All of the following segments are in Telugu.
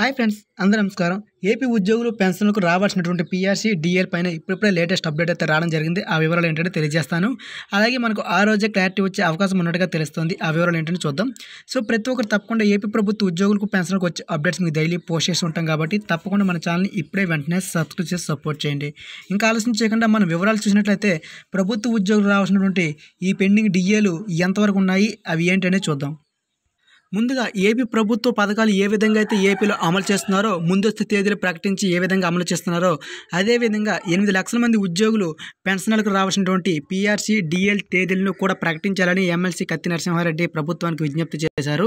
హాయ్ ఫ్రెండ్స్ అందరూ నమస్కారం ఏపీ ఉద్యోగులు పెన్షన్లకు రావాల్సినటువంటి పీఆర్సీ డిఆర్ పైన ఇప్పుడిప్పుడే లేటెస్ట్ అప్డేట్ అయితే రావడం జరిగింది ఆ వివరాలు ఏంటంటే తెలియజేస్తాను అలాగే మనకు ఆ రోజే క్లారిటీ వచ్చే అవకాశం ఉన్నట్టుగా తెలుస్తుంది ఆ వివరాలు ఏంటంటే చూద్దాం సో ప్రతి ఒక్కరు తప్పకుండా ఏపీ ప్రభుత్వ ఉద్యోగులకు పెన్షన్లకు వచ్చే అప్డేట్స్ మీకు డైలీ పోస్ట్ చేసి ఉంటాం కాబట్టి తప్పకుండా మన ఛానల్ని ఇప్పుడే వెంటనే సబ్స్క్రైబ్ చేసి సపోర్ట్ చేయండి ఇంకా ఆలోచన చేయకుండా మనం వివరాలు చూసినట్లయితే ప్రభుత్వ ఉద్యోగులు రావాల్సినటువంటి ఈ పెండింగ్ డిఏలు ఎంతవరకు ఉన్నాయి అవి ఏంటనే చూద్దాం ముందుగా ఏపీ ప్రభుత్వ పథకాలు ఏ విధంగా అయితే ఏపీలో అమలు చేస్తున్నారో ముందస్తు తేదీలు ప్రకటించి ఏ విధంగా అమలు చేస్తున్నారో అదేవిధంగా ఎనిమిది లక్షల మంది ఉద్యోగులు పెన్షన్లకు రావాల్సినటువంటి పీఆర్సీ డిఎల్ తేదీలను కూడా ప్రకటించాలని ఎమ్మెల్సీ కత్తి నరసింహారెడ్డి ప్రభుత్వానికి విజ్ఞప్తి చేశారు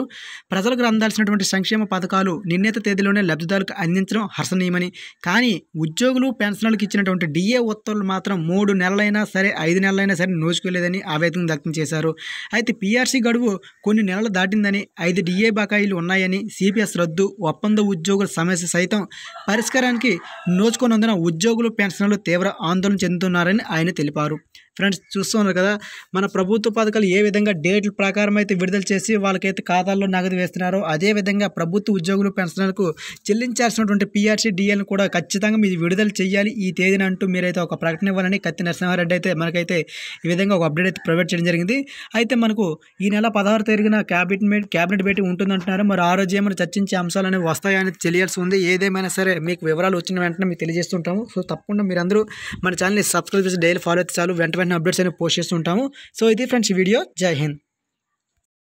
ప్రజలకు అందాల్సినటువంటి సంక్షేమ పథకాలు నిర్ణీత తేదీలోనే లబ్ధిదారులకు అందించడం హర్షణీయమని కానీ ఉద్యోగులు పెన్షన్లకు ఇచ్చినటువంటి డిఏ ఉత్తర్వులు మాత్రం మూడు నెలలైనా సరే ఐదు నెలలైనా సరే నోచుకోలేదని ఆవేదన వ్యక్తం చేశారు అయితే పీఆర్సీ గడువు కొన్ని నెలలు దాటిందని ఐదు డిఏ బకాయిలు ఉన్నాయని సిపిఎస్ రద్దు ఒప్పంద ఉద్యోగుల సమస్య సైతం పరిష్కారానికి నోచుకున్నందున ఉద్యోగులు పెన్షన్లు తీవ్ర ఆందోళన చెందుతున్నారని ఆయన తెలిపారు ఫ్రెండ్స్ చూస్తున్నారు కదా మన ప్రభుత్వ పథకాలు ఏ విధంగా డేట్ల ప్రకారం అయితే విడుదల చేసి వాళ్ళకైతే ఖాతాల్లో నగదు వేస్తున్నారో అదేవిధంగా ప్రభుత్వ ఉద్యోగులు పెన్షన్లకు చెల్లించాల్సినటువంటి పీఆర్సీ డిఎల్ని కూడా ఖచ్చితంగా మీరు విడుదల చేయాలి ఈ తేదీన అంటూ మీరైతే ఒక ప్రకటన ఇవ్వాలని కత్తి నరసింహారెడ్డి అయితే మనకైతే ఈ విధంగా ఒక అప్డేట్ అయితే ప్రొవైడ్ చేయడం జరిగింది అయితే మనకు ఈ నెల పదహారు తేదీన క్యాబినెట్ క్యాబినెట్ సెపరేట్ మీటింగ్ ఉంటుందంటున్నారు మరి ఆ రోజు ఏమైనా చర్చించే అంశాలు అనేవి వస్తాయనేది తెలియాల్సి ఉంది ఏదేమైనా సరే మీకు వివరాలు వచ్చిన వెంటనే మీకు తెలియజేస్తుంటాము సో తప్పకుండా మీరందరూ మన ఛానల్ని సబ్స్క్రైబ్ చేసి డైలీ ఫాలో అయితే చాలు వెంట వెంటనే అప్డేట్స్ అనేవి పోస్ట్ చేస్తుంటాము సో ఇది ఫ్రెండ్స్ వీడియో జై హింద్